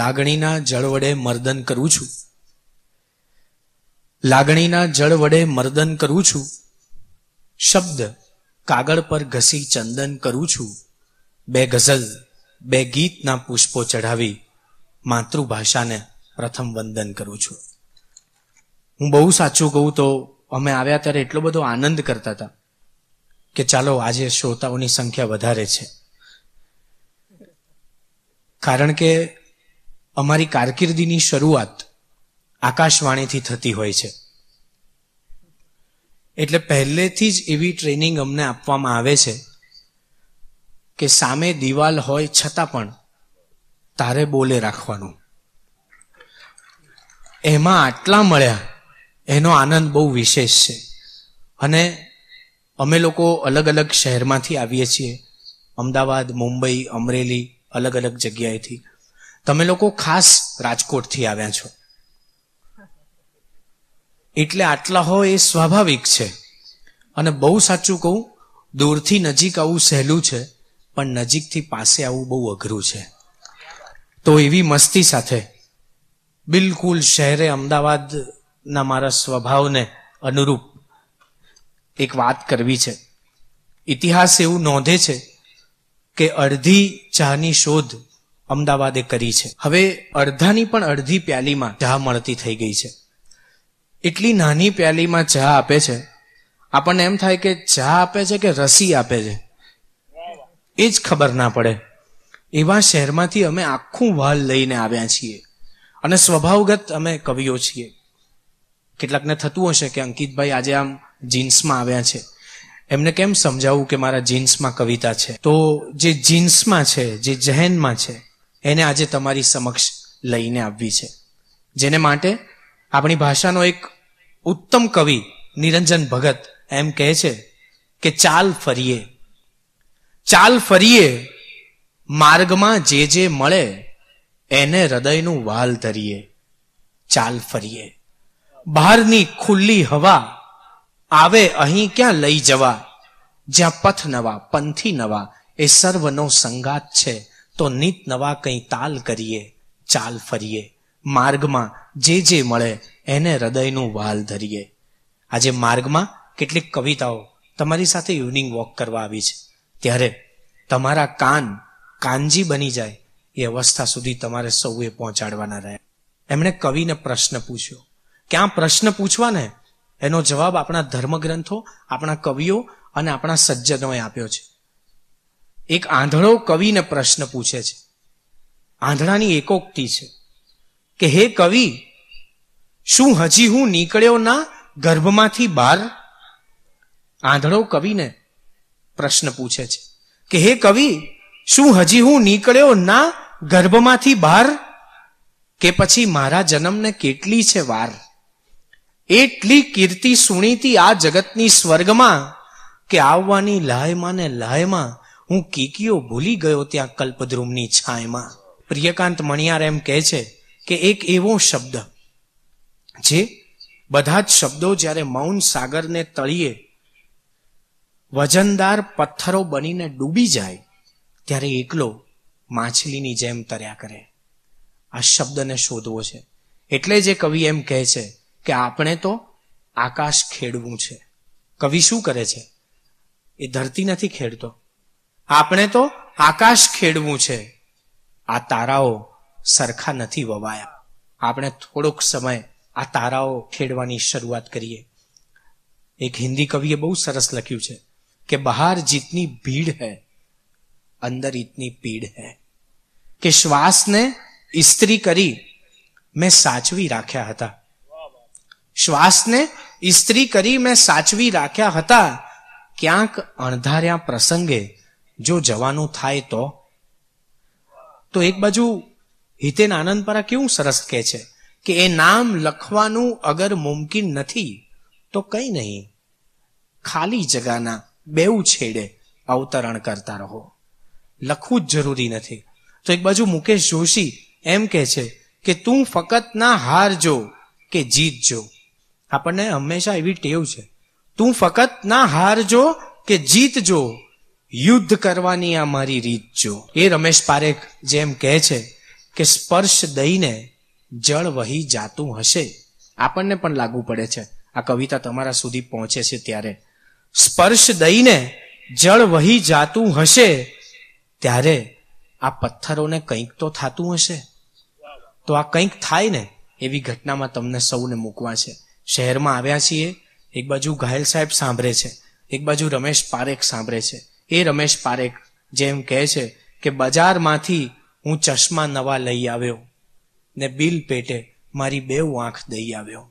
લાગણીના જળ વડે મર્દન કરું છું લાગણીના જળ વડે મર્દન કરું છું શબ્દ કાગળ પર ઘસી ચંદન કરું છું બે ગઝલ બે ગીતના પુષ્પો ચઢાવી માતૃભાષાને પ્રથમ વંદન કરું છું હું બહુ સાચું કહું તો અમે આવ્યા ત્યારે એટલો બધો આનંદ કરતા હતા કે ચાલો આજે શ્રોતાઓની સંખ્યા વધારે છે કારણ કે અમારી કારકિર્દીની શરૂઆત આકાશવાણીથી થતી હોય છે એટલે પહેલેથી જ એવી ટ્રેનિંગ અમને આપવામાં આવે છે કે સામે દિવાલ હોય છતાં પણ તારે બોલે રાખવાનું એમાં આટલા મળ્યા એનો આનંદ બહુ વિશેષ છે અને અમે લોકો અલગ અલગ શહેરમાંથી આવીએ છીએ અમદાવાદ મુંબઈ અમરેલી અલગ અલગ જગ્યાએથી તમે લોકો ખાસ રાજકોટથી આવ્યા છો એટલે આટલા હો એ સ્વાભાવિક છે અને બહુ સાચું કહું દૂરથી નજીક આવવું સહેલું છે પણ નજીકથી પાસે આવવું બહુ અઘરું છે તો એવી મસ્તી સાથે બિલકુલ શહેરે અમદાવાદના મારા સ્વભાવને અનુરૂપ એક વાત કરવી છે ઇતિહાસ એવું નોંધે છે કે અડધી ચાની શોધ અમદાવાદે કરી છે હવે અડધાની પણ અડધી પ્યાલીમાં ચા મળતી થઈ ગઈ છે એટલી નાની પ્યાલીમાં ચા આપે છે આપણને એમ થાય કે ચા આપે છે કે રસી આપે છે એ જ ખબર ના પડે એવા શહેરમાંથી અમે આખું વાલ લઈને આવ્યા છીએ અને સ્વભાવગત અમે કવિઓ છીએ કેટલાકને થતું હશે કે અંકિતભાઈ આજે આમ જીન્સમાં આવ્યા છે એમને કેમ સમજાવવું કે મારા જીન્સમાં કવિતા છે તો જે જીન્સમાં છે જે જહેનમાં છે એને આજે તમારી સમક્ષ લઈને આવવી છે જેને માટે આપણી ભાષાનો એક ઉત્તમ કવિ નિરંજન ભગત એમ કહે છે કે ચાલ ફરીએ ચાલ ફરીએ માર્ગમાં જે જે મળે એને હૃદયનું વાલ ધરીએ ચાલ ફરીએ બહારની ખુલ્લી હવા આવે અહીં ક્યાં લઈ જવા જ્યાં પથ નવા પંથી નવા એ સર્વનો સંગાત છે તો નિત નવા કંઈ તાલ કરીએ ચાલ ફરીએ માર્ગમાં જે જે મળે એને હૃદયનું વાલ ધરીએ આજે માર્ગમાં કેટલીક કવિતાઓ તમારી સાથે ઇવનિંગ વોક કરવા આવી છે ત્યારે તમારા કાન કાનજી બની જાય એ અવસ્થા સુધી તમારે સૌએ પહોંચાડવાના રહે એમણે કવિને પ્રશ્ન પૂછ્યો કે આ પ્રશ્ન પૂછવાને એનો જવાબ આપણા ધર્મગ્રંથો આપણા કવિઓ અને આપણા સજ્જનોએ આપ્યો છે એક આંધળો કવિને પ્રશ્ન પૂછે છે આંધળાની એકોક્તિ છે કે હે કવિ શું હજી હું નીકળ્યો ના ગર્ભમાંથી બહાર આંધળો કવિને પ્રશ્ન પૂછે છે કે હે કવિ શું હજી હું નીકળ્યો ના ગર્ભમાંથી બહાર કે પછી મારા જન્મને કેટલી છે વાર એટલી કીર્તિ સુણીતી આ જગતની સ્વર્ગમાં કે આવવાની લાયમાં ને લાયમાં હું કીકીઓ ભૂલી ગયો ત્યાં કલ્પદ્રુમની છાંયમાં પ્રિયકાંત મણિયાર એમ કહે છે કે એક એવો શબ્દ જે બધા જ શબ્દો જ્યારે મૌન સાગરને તળીએ વજનદાર પથ્થરો બનીને ડૂબી જાય ત્યારે એકલો માછલીની જેમ તર્યા કરે આ શબ્દને શોધવો છે એટલે જે કવિ એમ કહે છે કે આપણે તો આકાશ ખેડવું છે કવિ શું કરે છે એ ધરતી નથી ખેડતો આપણે તો આકાશ ખેડવું છે આ તારાઓ સરખા નથી વવાયા આપણે થોડોક સમય આ તારાઓ ખેડવાની શરૂઆત કરીએ એક હિન્દી કવિએ બહુ સરસ લખ્યું છે કે બહાર જીતની ભીડ હૈ અંદર ઇતની પીડ હૈ કે શ્વાસને ઇસ્ત્રી કરી મેં સાચવી રાખ્યા હતા શ્વાસને ઇસ્ત્રી કરી મેં સાચવી રાખ્યા હતા ક્યાંક અણધાર્યા પ્રસંગે જો જવાનું થાય તો તો એક બાજુ હિતેન આનંદ પરા કેવું સરસ કહે છે કે એ નામ લખવાનું અગર મુમકિન નથી તો કંઈ નહીં ખાલી જગાના બેઉ છેડે અવતરણ કરતા રહો લખવું જ જરૂરી નથી તો એક બાજુ મુકેશ જોશી એમ કહે છે કે તું ફકત ના હાર જો કે જીત જો આપણને હંમેશા એવી ટેવ છે તું ફકત ના હાર જો કે જીત જો યુદ્ધ કરવાની આ મારી રીત જો એ રમેશ પારેખ જેમ કહે છે કે સ્પર્શ દઈને જળ વહી જાતું હશે આપણને પણ લાગુ પડે છે આ કવિતા તમારા સુધી પહોંચે છે ત્યારે સ્પર્શ દઈને જળ વહી જાતું હશે ત્યારે આ પથ્થરોને કંઈક તો થતું હશે તો આ કંઈક થાય ને એવી ઘટનામાં તમને સૌને મૂકવા છે શહેરમાં આવ્યા છીએ એક બાજુ ઘાયલ સાહેબ સાંભળે છે એક બાજુ રમેશ પારેખ સાંભળે છે એ રમેશ પારેખ જેમ કહે છે કે બજારમાંથી હું ચશ્મા નવા લઈ આવ્યો ને બિલ પેટે મારી બે આંખ દઈ આવ્યો